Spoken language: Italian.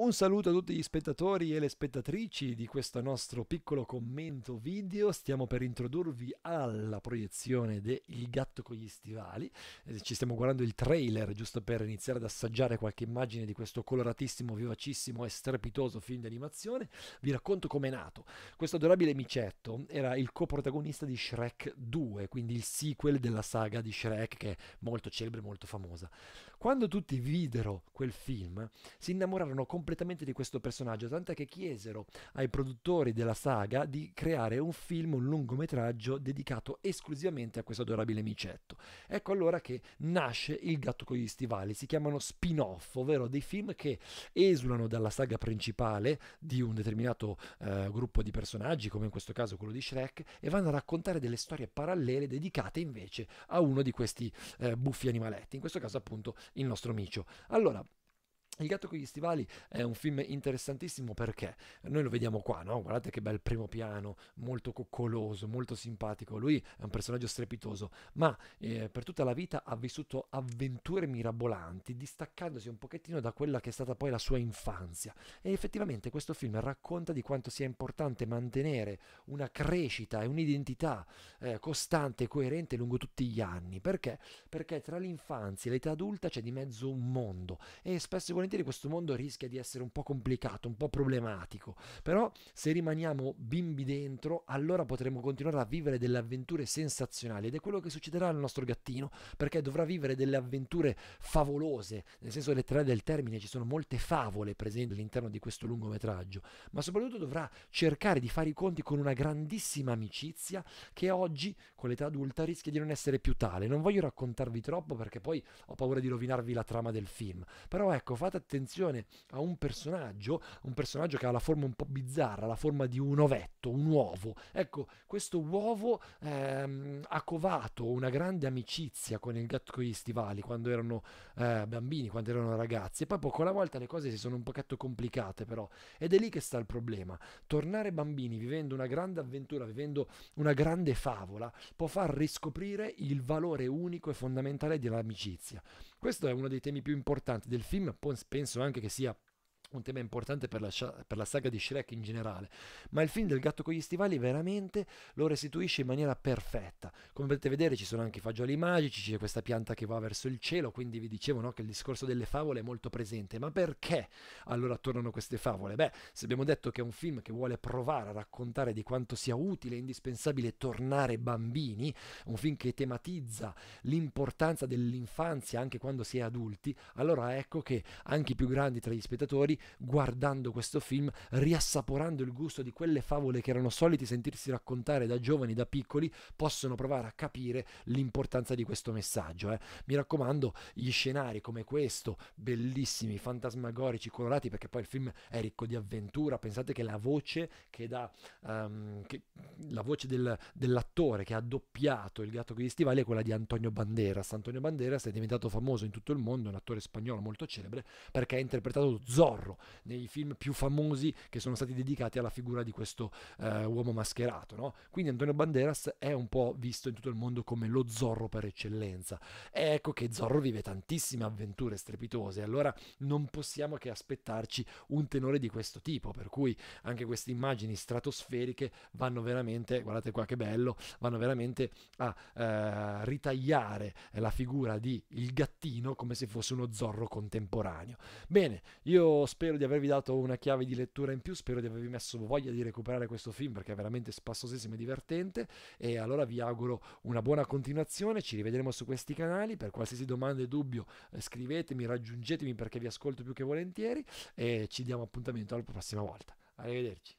Un saluto a tutti gli spettatori e le spettatrici di questo nostro piccolo commento video. Stiamo per introdurvi alla proiezione de Il gatto con gli stivali. Eh, ci stiamo guardando il trailer giusto per iniziare ad assaggiare qualche immagine di questo coloratissimo, vivacissimo e strepitoso film di animazione. Vi racconto com'è nato. Questo adorabile micetto era il coprotagonista di Shrek 2, quindi il sequel della saga di Shrek che è molto celebre e molto famosa. Quando tutti videro quel film, si innamorarono completamente completamente di questo personaggio, tant'è che chiesero ai produttori della saga di creare un film, un lungometraggio dedicato esclusivamente a questo adorabile micetto. Ecco allora che nasce Il gatto con gli stivali, si chiamano spin-off, ovvero dei film che esulano dalla saga principale di un determinato eh, gruppo di personaggi, come in questo caso quello di Shrek, e vanno a raccontare delle storie parallele dedicate invece a uno di questi eh, buffi animaletti, in questo caso appunto il nostro micio. Allora, il gatto con gli stivali è un film interessantissimo perché noi lo vediamo qua, no? Guardate che bel primo piano, molto coccoloso, molto simpatico. Lui è un personaggio strepitoso, ma eh, per tutta la vita ha vissuto avventure mirabolanti, distaccandosi un pochettino da quella che è stata poi la sua infanzia. E effettivamente questo film racconta di quanto sia importante mantenere una crescita e un'identità eh, costante e coerente lungo tutti gli anni. Perché? Perché tra l'infanzia e l'età adulta c'è di mezzo un mondo e spesso e volentieri questo mondo rischia di essere un po' complicato, un po' problematico, però se rimaniamo bimbi dentro, allora potremo continuare a vivere delle avventure sensazionali ed è quello che succederà al nostro gattino, perché dovrà vivere delle avventure favolose, nel senso letterale del termine, ci sono molte favole presenti all'interno di questo lungometraggio, ma soprattutto dovrà cercare di fare i conti con una grandissima amicizia che oggi, con l'età adulta, rischia di non essere più tale. Non voglio raccontarvi troppo perché poi ho paura di rovinarvi la trama del film, però ecco, fate attenzione a un personaggio, un personaggio che ha la forma un po' bizzarra, la forma di un ovetto, un uovo. Ecco, questo uovo ehm, ha covato una grande amicizia con il gatto con gli stivali quando erano eh, bambini, quando erano ragazzi. E poi poco alla volta le cose si sono un pochetto complicate, però. Ed è lì che sta il problema. Tornare bambini vivendo una grande avventura, vivendo una grande favola, può far riscoprire il valore unico e fondamentale dell'amicizia. Questo è uno dei temi più importanti del film, penso anche che sia un tema importante per la, per la, saga di Shrek in generale, ma il film del gatto con gli stivali veramente lo restituisce in maniera perfetta. Come potete vedere ci sono anche i fagioli magici, c'è questa pianta che va verso il cielo, quindi vi dicevo no, che il discorso delle favole è molto presente. Ma perché allora tornano queste favole? Beh, se abbiamo detto che è un film che vuole provare a raccontare di quanto sia utile e indispensabile tornare bambini, un film che tematizza l'importanza dell'infanzia anche quando si è adulti, allora ecco che anche i più grandi tra gli spettatori guardando questo film, riassaporando il gusto di quelle favole che erano soliti sentirsi raccontare da giovani, da piccoli, possono provare a capire l'importanza di questo messaggio. Eh. Mi raccomando, gli scenari come questo, bellissimi, fantasmagorici, colorati, perché poi il film è ricco di avventura, pensate che la voce che dà, um, che, la voce del, dell'attore che ha doppiato il gatto con gli stivali è quella di Antonio Banderas. Antonio Banderas è diventato famoso in tutto il mondo, un attore spagnolo molto celebre, perché ha interpretato Zorro Bizzarro, nei film più famosi che sono stati dedicati alla figura di questo eh, uomo mascherato. No? Quindi Antonio Banderas è un po' visto in tutto il mondo come lo Zorro per eccellenza. E ecco che Zorro vive tantissime avventure strepitose, allora non possiamo che aspettarci un tenore di questo tipo, per cui anche queste immagini stratosferiche vanno veramente, guardate qua che bello, vanno veramente a eh, ritagliare la figura di il gattino come se fosse uno Zorro contemporaneo. Bene, io spero spero di avervi dato una chiave di lettura in più, spero di avervi messo voglia di recuperare questo film perché è veramente spassosissimo e divertente e allora vi auguro una buona continuazione, ci rivedremo su questi canali, per qualsiasi domanda e dubbio eh, scrivetemi, raggiungetemi perché vi ascolto più che volentieri e ci diamo appuntamento alla prossima volta. Arrivederci.